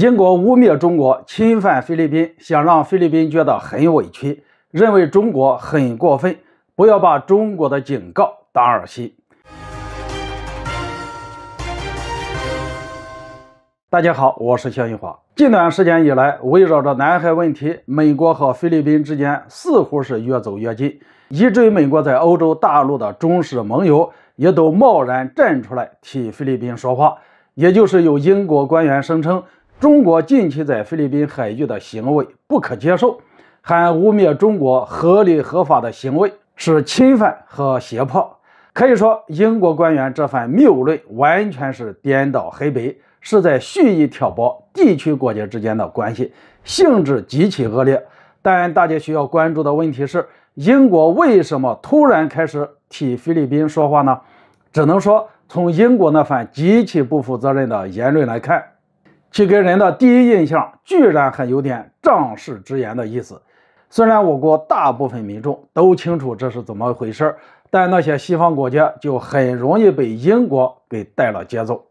英国污蔑中国侵犯菲律宾，想让菲律宾觉得很委屈，认为中国很过分。不要把中国的警告当耳息。大家好，我是肖英华。近段时间以来，围绕着南海问题，美国和菲律宾之间似乎是越走越近，以至于美国在欧洲大陆的忠实盟友也都贸然站出来替菲律宾说话。也就是有英国官员声称。中国近期在菲律宾海域的行为不可接受，还污蔑中国合理合法的行为是侵犯和胁迫。可以说，英国官员这番谬论完全是颠倒黑白，是在蓄意挑拨地区国家之间的关系，性质极其恶劣。但大家需要关注的问题是，英国为什么突然开始替菲律宾说话呢？只能说，从英国那番极其不负责任的言论来看。其给人的第一印象，居然还有点仗势之言的意思。虽然我国大部分民众都清楚这是怎么回事但那些西方国家就很容易被英国给带了节奏。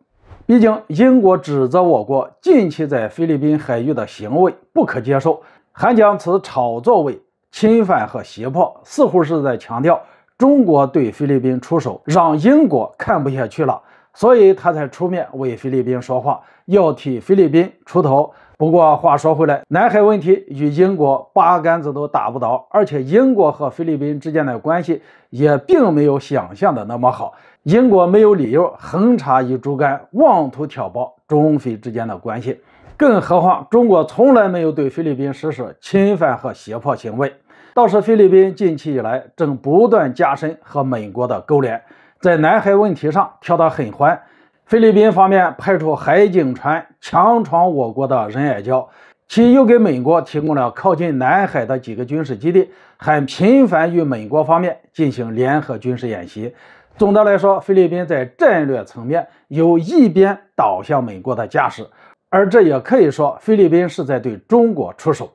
毕竟，英国指责我国近期在菲律宾海域的行为不可接受，还将此炒作为侵犯和胁迫，似乎是在强调中国对菲律宾出手，让英国看不下去了。所以他才出面为菲律宾说话，要替菲律宾出头。不过话说回来，南海问题与英国八竿子都打不着，而且英国和菲律宾之间的关系也并没有想象的那么好。英国没有理由横插一竹竿，妄图挑拨中菲之间的关系。更何况，中国从来没有对菲律宾实施侵犯和胁迫行为，倒是菲律宾近期以来正不断加深和美国的勾连。在南海问题上跳得很欢，菲律宾方面派出海警船强闯我国的仁爱礁，其又给美国提供了靠近南海的几个军事基地，很频繁与美国方面进行联合军事演习。总的来说，菲律宾在战略层面有一边倒向美国的架势，而这也可以说菲律宾是在对中国出手，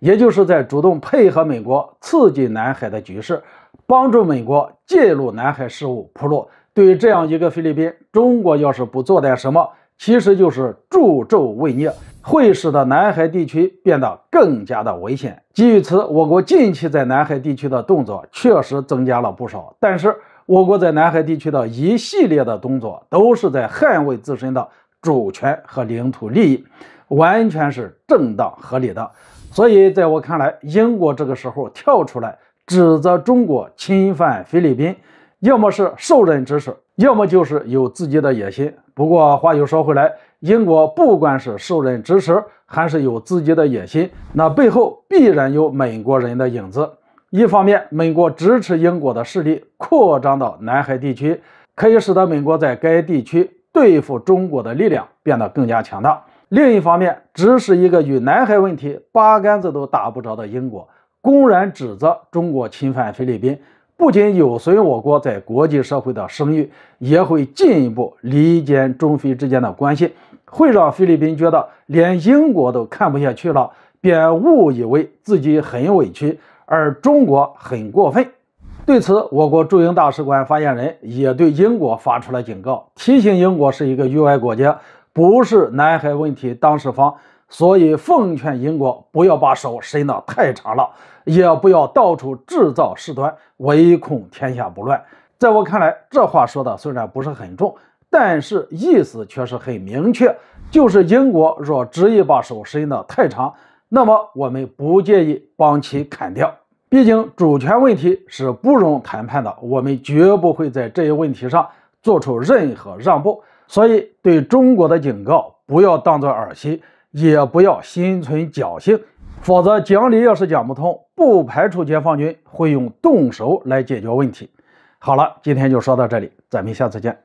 也就是在主动配合美国刺激南海的局势。帮助美国介入南海事务铺路，对于这样一个菲律宾，中国要是不做点什么，其实就是助纣为虐，会使得南海地区变得更加的危险。基于此，我国近期在南海地区的动作确实增加了不少，但是我国在南海地区的一系列的动作都是在捍卫自身的主权和领土利益，完全是正当合理的。所以，在我看来，英国这个时候跳出来。指责中国侵犯菲律宾，要么是受人指使，要么就是有自己的野心。不过话又说回来，英国不管是受人指使，还是有自己的野心，那背后必然有美国人的影子。一方面，美国支持英国的势力扩张到南海地区，可以使得美国在该地区对付中国的力量变得更加强大；另一方面，支持一个与南海问题八竿子都打不着的英国。公然指责中国侵犯菲律宾，不仅有损我国在国际社会的声誉，也会进一步离间中菲之间的关系，会让菲律宾觉得连英国都看不下去了，便误以为自己很委屈，而中国很过分。对此，我国驻英大使馆发言人也对英国发出了警告，提醒英国是一个域外国家，不是南海问题当事方。所以，奉劝英国不要把手伸得太长了，也不要到处制造事端，唯恐天下不乱。在我看来，这话说的虽然不是很重，但是意思却是很明确，就是英国若执意把手伸得太长，那么我们不介意帮其砍掉。毕竟主权问题是不容谈判的，我们绝不会在这一问题上做出任何让步。所以，对中国的警告不要当作儿戏。也不要心存侥幸，否则讲理要是讲不通，不排除解放军会用动手来解决问题。好了，今天就说到这里，咱们下次见。